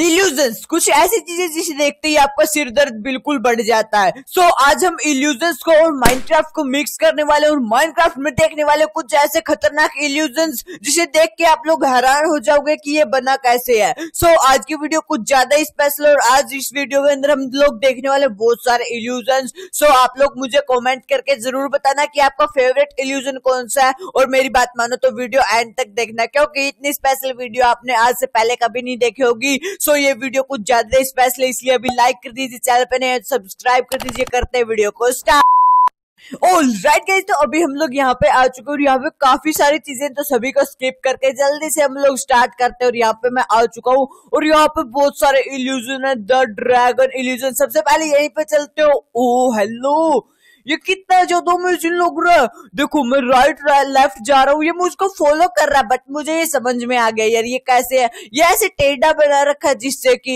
Illusion कुछ ऐसी चीजें जिसे देखते ही आपका सिर दर्द बिल्कुल बढ़ जाता है सो so, आज हम इल्यूजन को और माइनक्राफ्ट को मिक्स करने वाले और माइनक्राफ्ट में देखने वाले कुछ ऐसे खतरनाक इल्यूजन जिसे देख के आप लोग हैरान हो जाओगे कि ये बना कैसे है सो so, आज की वीडियो कुछ ज्यादा स्पेशल और आज इस वीडियो के अंदर हम लोग देखने वाले बहुत सारे इल्यूजन सो so, आप लोग मुझे कॉमेंट करके जरूर बताना की आपका फेवरेट इल्यूजन कौन सा है और मेरी बात मानो तो वीडियो एंड तक देखना क्योंकि इतनी स्पेशल वीडियो आपने आज से पहले कभी नहीं देखी होगी सो ये वीडियो कुछ ज्यादा स्पेशल है इसलिए अभी लाइक कर दीजिए चैनल पे नहीं सब्सक्राइब तो कर दीजिए करते हैं वीडियो को स्टार्ट ऑल राइट गाइस तो अभी हम लोग यहाँ पे आ चुके और यहाँ पे काफी सारी चीजें तो सभी को स्किप करके जल्दी से हम लोग स्टार्ट करते हैं और यहाँ पे मैं आ चुका हूँ और यहाँ पे बहुत सारे इल्यूजन है द ड्रैगन इल्यूजन सबसे पहले यहीं पे चलते हो ओ oh, हेलो ये कितना जो दो मुझे लोग रहा देखो मैं राइट लेफ्ट जा रहा हूँ ये मुझको फॉलो कर रहा है बट मुझे ये समझ में आ गया यार ये कैसे है ये ऐसे टेढ़ा बना रखा है जिससे कि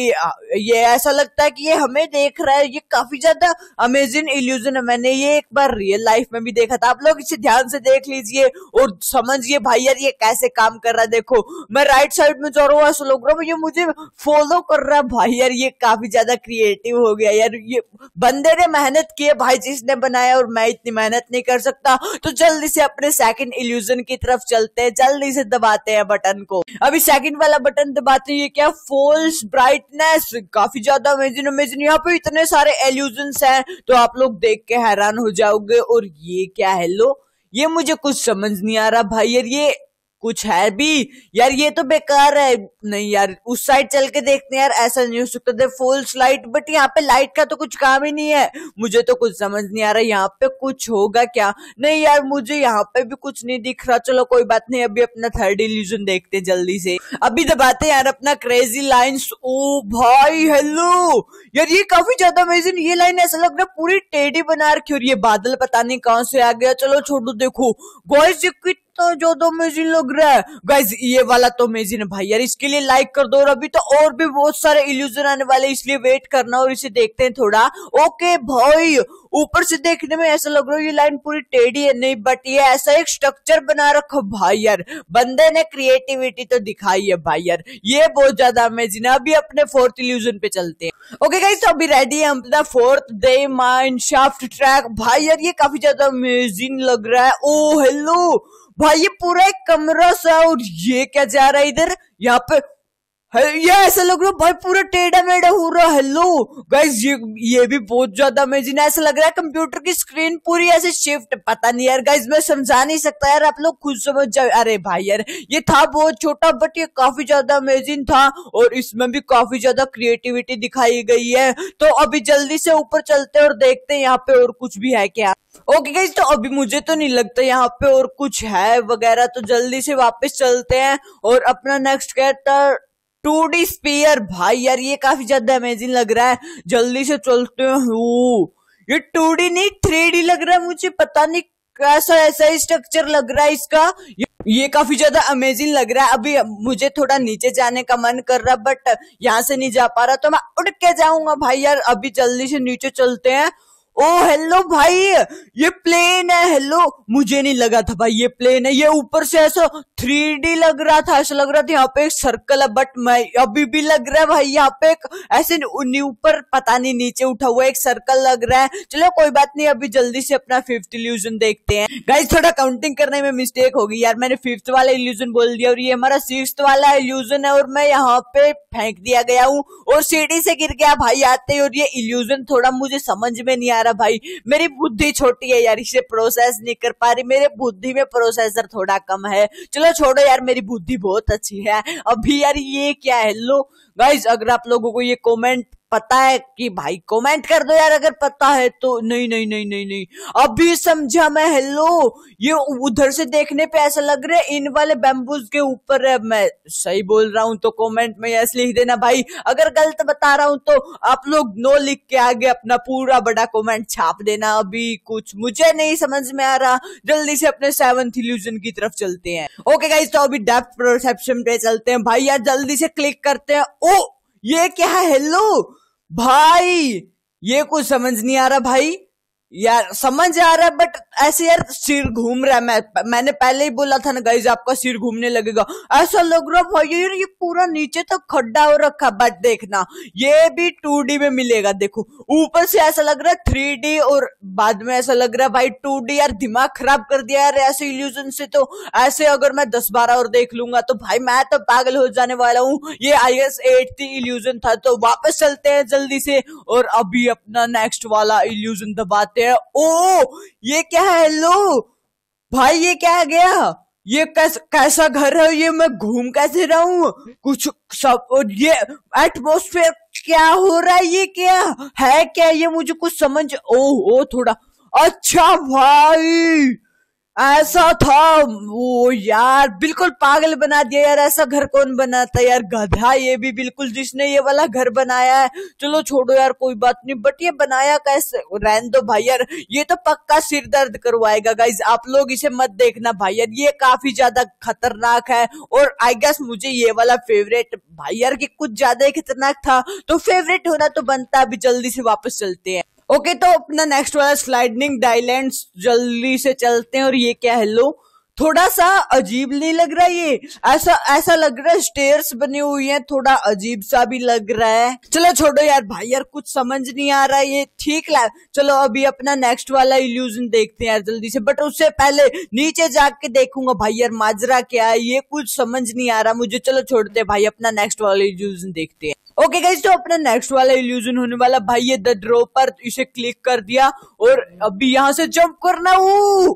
ये ऐसा लगता है कि ये हमें देख रहा है ये काफी ज्यादा अमेजिंग इल्यूजन है मैंने ये एक बार रियल लाइफ में भी देखा था आप लोग इसे ध्यान से देख लीजिए और समझिए भाई यार ये कैसे काम कर रहा है देखो मैं राइट साइड में जा रहा हूँ ऐसा लग रहा हूँ ये मुझे फॉलो कर रहा है भाई यार ये काफी ज्यादा क्रिएटिव हो गया यार ये बंदे ने मेहनत की है भाई जिसने बनाया करना है और मैं इतनी मेहनत नहीं कर सकता तो जल्दी से अपने सेकंड इल्यूजन की तरफ चलते हैं जल्दी से दबाते हैं बटन को अभी सेकंड वाला बटन दबाते हैं ये क्या फोल्स ब्राइटनेस काफी ज्यादा अमेजिंग अमेजिंग यहाँ पे इतने सारे एल्यूजन है तो आप लोग देख के हैरान हो जाओगे और ये क्या है लो ये मुझे कुछ समझ नहीं आ रहा भाई यार ये कुछ है भी यार ये तो बेकार है नहीं यार उस साइड चल के देखते हैं यार ऐसा नहीं हो सकता दे फॉल्स लाइट बट यहाँ पे लाइट का तो कुछ काम ही नहीं है मुझे तो कुछ समझ नहीं आ रहा यहाँ पे कुछ होगा क्या नहीं यार मुझे यहाँ पे भी कुछ नहीं दिख रहा चलो कोई बात नहीं अभी अपना थर्ड इल्यूजन देखते जल्दी से अभी दबाते यार अपना क्रेजी लाइन्स ओ भाई हेलो यार ये काफी ज्यादा अमेजिंग ये लाइन ऐसा लग रहा है पूरी टेडी बना रखी और ये बादल पता नहीं कहाँ से आ गया चलो छोड़ो देखो गॉइस ये तो जो तो अमेजिंग लग रहा है गाइज ये वाला तो अमेजिंग है भाई यार इसके लिए लाइक कर दो और अभी तो और भी बहुत सारे इल्यूजन आने वाले इसलिए वेट करना और इसे देखते हैं थोड़ा ओके भाई ऊपर से देखने में ऐसा लग रहा है ये लाइन पूरी टेढ़ी है नहीं बट ये ऐसा एक स्ट्रक्चर बना रखो भाई यार बंदे ने क्रिएटिविटी तो दिखाई है भाई यार ये बहुत ज्यादा अमेजिंग है अभी अपने फोर्थ इल्यूजन पे चलते हैं ओके गाइस तो अभी रेडी है अपना fourth day mind shaft track भाई यार ये काफी ज्यादा अमेजिंग लग रहा है ओ oh, हेलो भाई ये पूरा एक कमरा सा और ये क्या जा रहा है इधर यहाँ पे ये ऐसा लग रहा है भाई पूरा टेढ़ा मेढ़ा हो रहा है हेलो गाइस ये ये भी बहुत ज्यादा अमेजिंग है ऐसा लग रहा है कंप्यूटर की स्क्रीन पूरी ऐसे शिफ्ट पता नहीं यार गाइस मैं समझा नहीं सकता यार आप लोग खुद समझ जाओ अरे भाई यार ये था बहुत छोटा बट ये काफी ज्यादा अमेजिंग था और इसमें भी काफी ज्यादा क्रिएटिविटी दिखाई गई है तो अभी जल्दी से ऊपर चलते और देखते है यहाँ पे और कुछ भी है क्या ओके गाइज तो अभी मुझे तो नहीं लगता यहाँ पे और कुछ है वगैरह तो जल्दी से वापस चलते हैं और अपना next character two D spear भाई यार ये काफी ज्यादा अमेजिंग लग रहा है जल्दी से चलते हूँ ये टू डी नहीं थ्री डी लग रहा है मुझे पता नहीं कैसा ऐसा स्ट्रक्चर लग रहा है इसका ये काफी ज्यादा अमेजिंग लग रहा है अभी मुझे थोड़ा नीचे जाने का मन कर रहा है बट यहाँ से नहीं जा पा रहा तो मैं उठ के जाऊंगा भाई यार अभी जल्दी से नीचे चलते हैं ओ हेलो भाई ये प्लेन है हेलो मुझे नहीं लगा था भाई ये प्लेन है ये ऊपर से ऐसा थ्री लग रहा था ऐसा लग रहा था यहाँ पे एक सर्कल है बट मैं अभी भी लग रहा है भाई यहाँ पे एक ऐसे ऊपर पता नहीं नीचे उठा हुआ एक सर्कल लग रहा है चलो कोई बात नहीं अभी जल्दी से अपना फिफ्थ इल्यूजन देखते हैं गाइज थोड़ा काउंटिंग करने में मिस्टेक होगी यार मैंने फिफ्थ वाला इल्यूजन बोल दिया और ये हमारा सिक्स वाला इल्यूजन है और मैं यहाँ पे फेंक दिया गया हूँ और सीढ़ी से गिर गया भाई आते और ये इल्यूजन थोड़ा मुझे समझ में नहीं आ बेचारा भाई मेरी बुद्धि छोटी है यार इसे प्रोसेस नहीं कर पा रही मेरे बुद्धि में प्रोसेसर थोड़ा कम है चलो छोड़ो यार मेरी बुद्धि बहुत अच्छी है अभी यार ये क्या है लो गाइज अगर आप लोगों को ये कमेंट पता है कि भाई कमेंट कर दो यार अगर पता है तो नहीं नहीं नहीं नहीं नहीं अभी समझा मैं हेलो ये उधर से देखने पे ऐसा लग रहा है इन वाले बेम्बूज के ऊपर है मैं सही बोल रहा हूँ तो कमेंट में ऐसे लिख देना भाई अगर गलत बता रहा हूँ तो आप लोग नो लिख के आगे अपना पूरा बड़ा कॉमेंट छाप देना अभी कुछ मुझे नहीं समझ में आ रहा जल्दी से अपने सेवंथ इल्यूजन की तरफ चलते हैं ओके गाइज तो अभी डेप्थ परसेप्शन पे चलते हैं भाई यार जल्दी से क्लिक करते हैं ओ ये क्या है हेलो भाई ये कुछ समझ नहीं आ रहा भाई यार समझ आ रहा है बट ऐसे यार सिर घूम रहा है मैं मैंने पहले ही बोला था ना गाइज आपका सिर घूमने लगेगा ऐसा लग रहा भाई यार ये पूरा नीचे तो खड्डा हो रखा बट देखना ये भी टू में मिलेगा देखो ऊपर से ऐसा लग रहा है थ्री और बाद में ऐसा लग रहा है भाई टू यार दिमाग खराब कर दिया यार ऐसे इल्यूजन से तो ऐसे अगर मैं दस बारह और देख लूंगा तो भाई मैं तो पागल हो जाने वाला हूँ ये आई एस एट थी इल्यूजन था तो वापस चलते हैं जल्दी से और अभी अपना नेक्स्ट वाला इल्यूजन दबाते हैं ओ ये क्या है हेलो भाई ये क्या है गया ये कैस, कैसा घर है ये मैं घूम कैसे रहा हूँ कुछ सब ये एटमोस्फेयर क्या हो रहा है ये क्या है क्या ये मुझे कुछ समझ ओ ओ थोड़ा अच्छा भाई ऐसा था वो यार बिल्कुल पागल बना दिया यार ऐसा घर कौन बनाता यार गधा ये भी बिल्कुल जिसने ये वाला घर बनाया है चलो छोड़ो यार कोई बात नहीं बट ये बनाया कैसे रहन दो भाई यार ये तो पक्का सिर दर्द करवाएगा गाइज आप लोग इसे मत देखना भाई यार ये काफी ज्यादा खतरनाक है और आई गेस मुझे ये वाला फेवरेट भाई यार की कुछ ज्यादा ही खतरनाक था तो फेवरेट होना तो बनता अभी जल्दी से वापस चलते हैं ओके तो अपना नेक्स्ट वाला स्लाइडिंग डाइलैंड जल्दी से चलते हैं और ये क्या है लो थोड़ा सा अजीब नहीं लग रहा ये ऐसा ऐसा लग रहा है स्टेयर्स बनी हुई हैं थोड़ा अजीब सा भी लग रहा है चलो छोड़ो यार भाई यार कुछ समझ नहीं आ रहा ये ठीक ला चलो अभी अपना नेक्स्ट वाला इल्यूजन देखते हैं यार जल्दी से बट उससे पहले नीचे जाके देखूंगा भाई यार माजरा क्या है ये कुछ समझ नहीं आ रहा मुझे चलो छोड़ते भाई अपना नेक्स्ट वाला इल्यूजन देखते हैं ओके okay तो अपना नेक्स्ट वाला इल्यूजन होने वाला भाई ये द ड्रॉपर इसे क्लिक कर दिया और अभी यहां से जंप करना हूं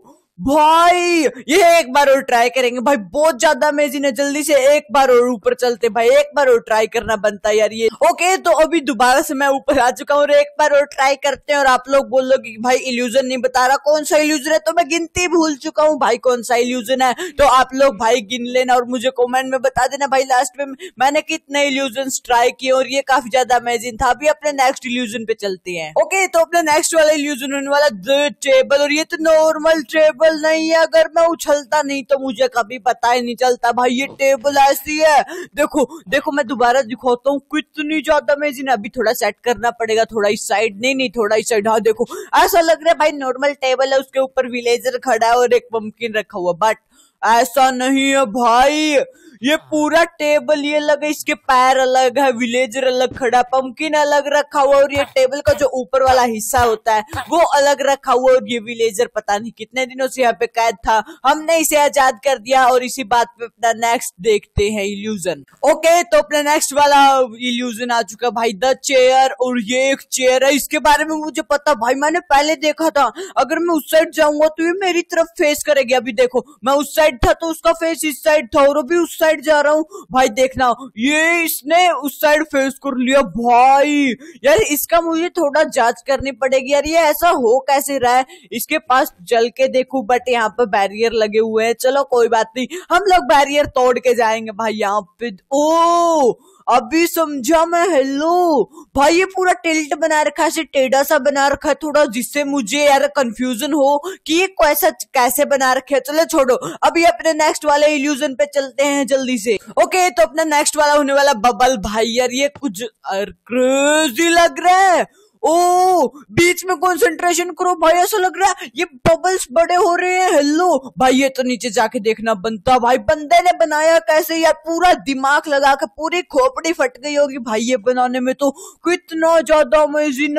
भाई ये एक बार और ट्राई करेंगे भाई बहुत ज्यादा अमेजिंग है जल्दी से एक बार और ऊपर चलते भाई एक बार और ट्राई करना बनता है यार ये ओके तो अभी दोबारा से मैं ऊपर आ चुका हूँ एक बार और ट्राई करते हैं और आप लोग बोल लो कि भाई इल्यूजन नहीं बता रहा कौन सा इल्यूजन है तो मैं गिनती भूल चुका हूँ भाई कौन सा इल्यूजन है तो आप लोग भाई गिन लेना और मुझे कॉमेंट में बता देना भाई लास्ट में मैंने कितने इल्यूजन ट्राई किए और ये काफी ज्यादा अमेजिंग था अभी अपने नेक्स्ट इल्यूजन पे चलते हैं ओके तो अपने नेक्स्ट वाला इल्यूजन होने वाला टेबल और ये तो नॉर्मल टेबल टेबल नहीं है अगर मैं उछलता नहीं तो मुझे कभी पता ही नहीं चलता भाई ये टेबल ऐसी है देखो देखो मैं दोबारा दिखाता हूँ कितनी ज्यादा अमेजिंग अभी थोड़ा सेट करना पड़ेगा थोड़ा इस साइड नहीं नहीं थोड़ा इस साइड हाँ देखो ऐसा लग रहा है भाई नॉर्मल टेबल है उसके ऊपर विलेजर खड़ा है और एक पंपकिन रखा हुआ बट ऐसा नहीं है भाई ये हाँ। पूरा टेबल ये अलग है इसके पैर अलग है विलेजर अलग खड़ा पंपकिन अलग रखा हुआ और ये हाँ। टेबल का जो ऊपर वाला हिस्सा होता है हाँ। वो अलग रखा हुआ और ये विलेजर पता नहीं कितने दिनों से यहाँ पे कैद था हमने इसे आजाद कर दिया और इसी बात पे अपना नेक्स्ट देखते हैं इल्यूजन ओके तो अपना नेक्स्ट वाला इल्यूजन आ चुका भाई द चेयर और ये एक चेयर है इसके बारे में मुझे पता भाई मैंने पहले देखा था अगर मैं उस साइड जाऊंगा तो ये मेरी तरफ फेस करेगी अभी देखो मैं उस साइड साइड था तो उसका फेस इस साइड था और अभी उस साइड जा रहा हूँ भाई देखना ये इसने उस साइड फेस कर लिया भाई यार इसका मुझे थोड़ा जांच करनी पड़ेगी यार ये ऐसा हो कैसे रहा है इसके पास जल के देखू बट यहाँ पे बैरियर लगे हुए हैं चलो कोई बात नहीं हम लोग बैरियर तोड़ के जाएंगे भाई यहाँ पे ओ अभी समझा मैं हेलो भाई ये पूरा टिल्ट बना रखा है टेढ़ा सा बना रखा है थोड़ा जिससे मुझे यार कंफ्यूजन हो कि ये कैसा कैसे बना रखे है चलो छोड़ो अभी अपने नेक्स्ट वाले इल्यूजन पे चलते हैं जल्दी से ओके तो अपना नेक्स्ट वाला होने वाला बबल भाई यार ये कुछ क्रेजी लग रहा है ओ बीच में कंसंट्रेशन करो भाई ऐसा लग रहा है ये बबल्स बड़े हो रहे हैं हेलो भाई ये तो नीचे जाके देखना बनता भाई बंदे ने बनाया कैसे यार पूरा दिमाग लगा के पूरी खोपड़ी फट गई होगी भाई ये बनाने में तो कितना ज्यादा अमेजिंग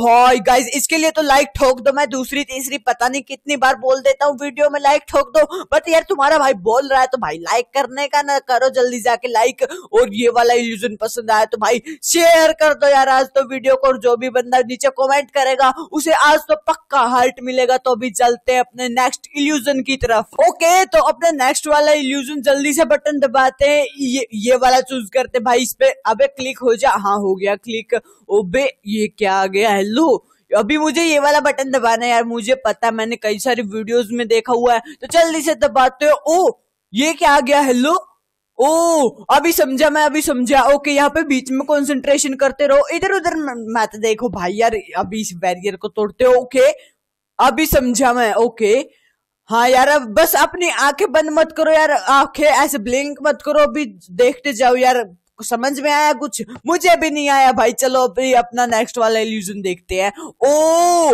भाई गाइज इसके लिए तो लाइक ठोक दो मैं दूसरी तीसरी पता नहीं कितनी बार बोल देता हूँ वीडियो में लाइक ठोक दो बट यार तुम्हारा भाई बोल रहा है तो भाई लाइक करने का ना करो जल्दी जाके लाइक और ये वाला इल्यूजन पसंद आया तो भाई शेयर कर दो यार आज तो वीडियो को और जो भी भी बंदा नीचे कमेंट करेगा उसे आज तो पक्का हार्ट मिलेगा तो अभी चलते हैं अपने नेक्स्ट इल्यूजन की तरफ ओके तो अपने नेक्स्ट वाला इल्यूजन जल्दी से बटन दबाते हैं ये ये वाला चूज करते भाई इस पे अबे क्लिक हो जा हाँ हो गया क्लिक ओबे ये क्या आ गया हेलो अभी मुझे ये वाला बटन दबाना है यार मुझे पता मैंने कई सारी वीडियोस में देखा हुआ है तो जल्दी से दबाते हो ओ ये क्या आ गया हेलो ओ अभी समझा मैं अभी समझा ओके यहाँ पे बीच में कंसंट्रेशन करते रहो इधर उधर मैं तो देखो भाई यार अभी इस बैरियर को तोड़ते हो ओके अभी समझा मैं ओके हाँ यार अब बस अपनी आंखें बंद मत करो यार आंखें ऐसे ब्लिंक मत करो अभी देखते जाओ यार समझ में आया कुछ मुझे भी नहीं आया भाई चलो अभी अपना नेक्स्ट वाला इल्यूजन देखते हैं ओ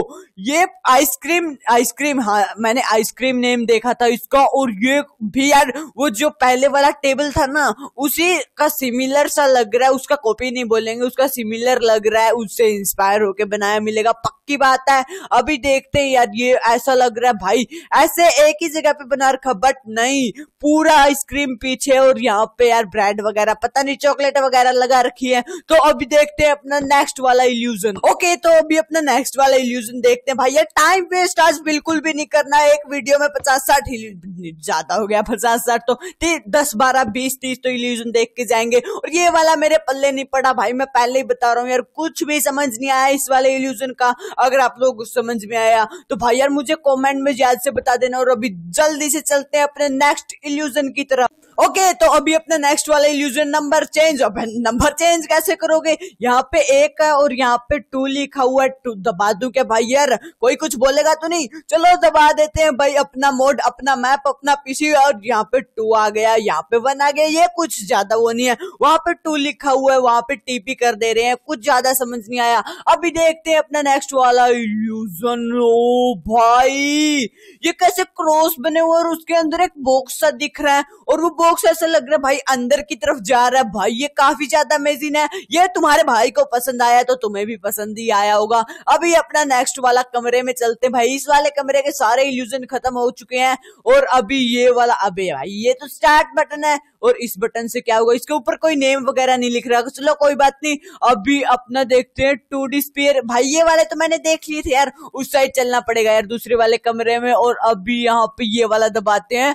ये आइसक्रीम आइसक्रीम हाँ मैंने आइसक्रीम नेम देखा था इसका और ये भी यार वो जो पहले वाला टेबल था ना उसी का सिमिलर सा लग रहा है उसका कॉपी नहीं बोलेंगे उसका सिमिलर लग रहा है उससे इंस्पायर होके बनाया मिलेगा पक्का की बात है अभी देखते हैं यार ये ऐसा लग रहा है भाई ऐसे एक ही जगह पे बना रखा बट नहीं पूरा आइसक्रीम पीछे और यहाँ पे यार ब्रांड वगैरह पता नहीं चॉकलेट वगैरह लगा रखी है तो अभी देखते हैं अपना नेक्स्ट वाला इल्यूजन ओके तो अभी अपना नेक्स्ट वाला इल्यूजन देखते हैं भाई यार टाइम वेस्ट आज बिल्कुल भी नहीं करना एक वीडियो में पचास साठ ज्यादा हो गया पचास साठ तो दस बारह बीस तीस तो इल्यूजन देख के जाएंगे और ये वाला मेरे पल्ले नहीं पड़ा भाई मैं पहले ही बता रहा हूँ यार कुछ भी समझ नहीं आया इस वाले इल्यूजन का अगर आप लोग समझ में आया तो भाई यार मुझे कॉमेंट में याद से बता देना और अभी जल्दी से चलते हैं अपने नेक्स्ट इल्यूजन की तरफ ओके तो अभी अपना नेक्स्ट वाला इल्यूजन नंबर चेंज अब नंबर चेंज कैसे करोगे यहाँ पे एक है और यहाँ पे टू लिखा हुआ है दबा दू क्या भाई यार कोई कुछ बोलेगा तो नहीं चलो दबा देते हैं भाई अपना मोड अपना मैप अपना पीसी और यहाँ पे टू आ गया यहाँ पे वन आ गया ये कुछ ज्यादा वो नहीं है वहां पे टू लिखा हुआ है वहां पे टीपी कर दे रहे हैं कुछ ज्यादा समझ नहीं आया अभी देखते हैं अपना नेक्स्ट वाला इल्यूजन ओ भाई ये कैसे क्रॉस बने हुए और उसके अंदर एक बॉक्स सा दिख रहा है और वो बॉक्स ऐसा लग रहा है भाई अंदर की तरफ जा रहा है भाई ये काफी ज्यादा अमेजिंग है ये तुम्हारे भाई को पसंद आया तो तुम्हें भी पसंद ही आया होगा अभी अपना नेक्स्ट वाला कमरे में चलते हैं भाई इस वाले कमरे के सारे इल्यूजन खत्म हो चुके हैं और अभी ये वाला अबे भाई ये तो स्टार्ट बटन है और इस बटन से क्या होगा इसके ऊपर कोई नेम वगैरह नहीं लिख रहा चलो कोई बात नहीं अभी अपना देखते हैं टू डिस्पेयर भाई ये वाले तो मैंने देख लिए थे यार उस साइड चलना पड़ेगा यार दूसरे वाले कमरे में और अभी यहाँ पे ये वाला दबाते हैं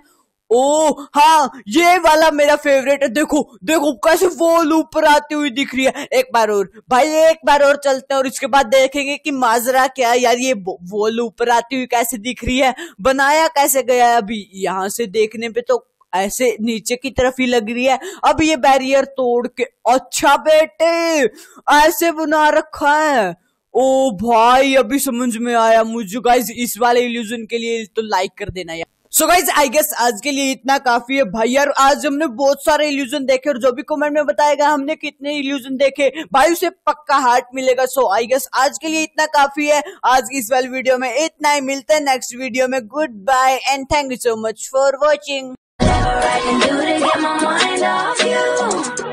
ओ हाँ ये वाला मेरा फेवरेट है देखो देखो कैसे वो ऊपर आती हुई दिख रही है एक बार और भाई एक बार और चलते हैं और इसके बाद देखेंगे कि माजरा क्या है यार ये वो ऊपर आती हुई कैसे दिख रही है बनाया कैसे गया है अभी यहाँ से देखने पे तो ऐसे नीचे की तरफ ही लग रही है अब ये बैरियर तोड़ के अच्छा बेटे ऐसे बना रखा है ओ भाई अभी समझ में आया मुझे गाइज इस वाले इल्यूजन के लिए तो लाइक कर देना यार सो गाइज आई गेस आज के लिए इतना काफी है भाई यार आज हमने बहुत सारे इल्यूजन देखे और जो भी कमेंट में बताएगा हमने कितने इल्यूजन देखे भाई उसे पक्का हार्ट मिलेगा सो आई गेस आज के लिए इतना काफी है आज की इस वाली वीडियो में इतना ही मिलते हैं नेक्स्ट वीडियो में goodbye and thank you so much for watching